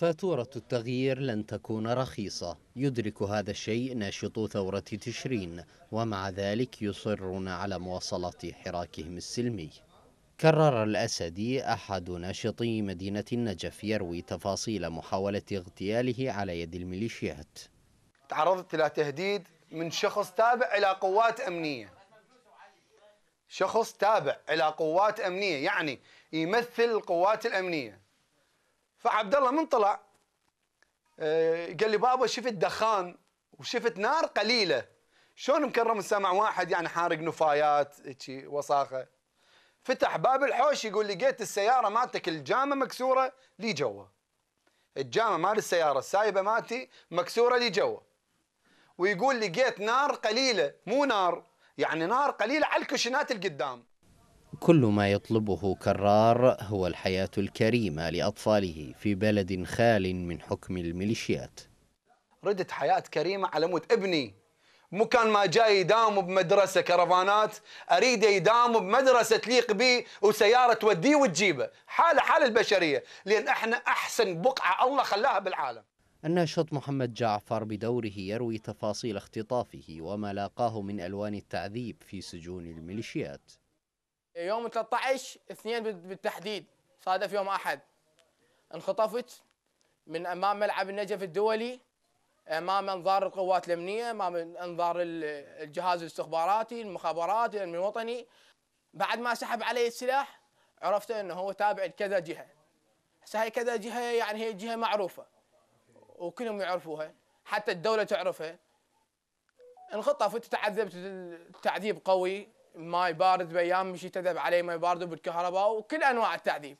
فاتورة التغيير لن تكون رخيصة يدرك هذا الشيء ناشطو ثورة تشرين ومع ذلك يصرون على مواصلة حراكهم السلمي كرر الأسدي أحد ناشطي مدينة النجف يروي تفاصيل محاولة اغتياله على يد الميليشيات تعرضت إلى تهديد من شخص تابع إلى قوات أمنية شخص تابع إلى قوات أمنية يعني يمثل القوات الأمنية فعبد الله من طلع آه، قال لي بابا شفت دخان وشفت نار قليله شلون مكرم السمع واحد يعني حارق نفايات هيك وصاخه فتح باب الحوش يقول لقيت السياره مالتك الجامه مكسوره لي جوا الجامه مال السياره السايبه مالتي مكسوره لي جوا ويقول لقيت نار قليله مو نار يعني نار قليله على الكوشنات القدام كل ما يطلبه كرار هو الحياة الكريمة لأطفاله في بلد خال من حكم الميليشيات ردت حياة كريمة على موت ابني مكان ما جاي يداوم بمدرسة كرفانات أريده يداوم بمدرسة تليق بي وسيارة توديه وتجيبه حالة حال البشرية لأن احنا أحسن بقعة الله خلاها بالعالم الناشط محمد جعفر بدوره يروي تفاصيل اختطافه وما لاقاه من ألوان التعذيب في سجون الميليشيات يوم 13 اثنين بالتحديد صادف يوم احد انخطفت من امام ملعب النجف الدولي امام انظار القوات الامنيه امام انظار الجهاز الاستخباراتي المخابرات الامن الوطني بعد ما سحب علي السلاح عرفت انه هو تابع لكذا جهه هسه هي كذا جهه يعني هي جهه معروفه وكلهم يعرفوها حتى الدوله تعرفها انخطفت تعذبت تعذيب قوي ماي بارد بايام مشيت اذب عليه ماي بارد بالكهرباء وكل انواع التعذيب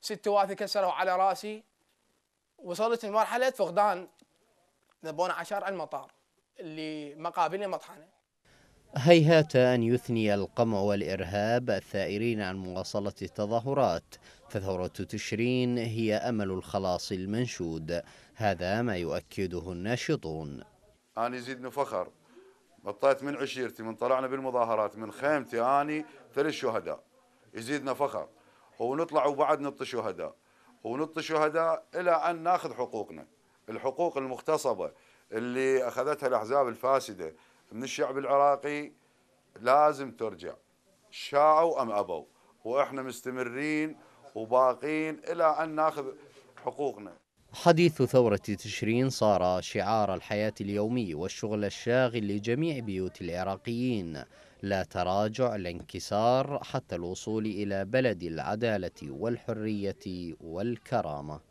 ست واثي كسروا على راسي وصلت لمرحله فقدان ذبون عشر المطار اللي مقابلي مطحنه هيهات أن يثني القمع والإرهاب الثائرين عن مواصلة التظاهرات فثورة تشرين هي أمل الخلاص المنشود هذا ما يؤكده الناشطون أنا يزيدني فخر حطيت من عشيرتي من طلعنا بالمظاهرات من خيمتي اني ثلاث شهداء يزيدنا فخر ونطلع وبعد نط شهداء ونط شهداء الى ان ناخذ حقوقنا الحقوق المغتصبه اللي اخذتها الاحزاب الفاسده من الشعب العراقي لازم ترجع شاعوا ام ابوا واحنا مستمرين وباقين الى ان ناخذ حقوقنا حديث ثورة تشرين صار شعار الحياة اليومي والشغل الشاغل لجميع بيوت العراقيين لا تراجع لا انكسار حتى الوصول إلى بلد العدالة والحرية والكرامة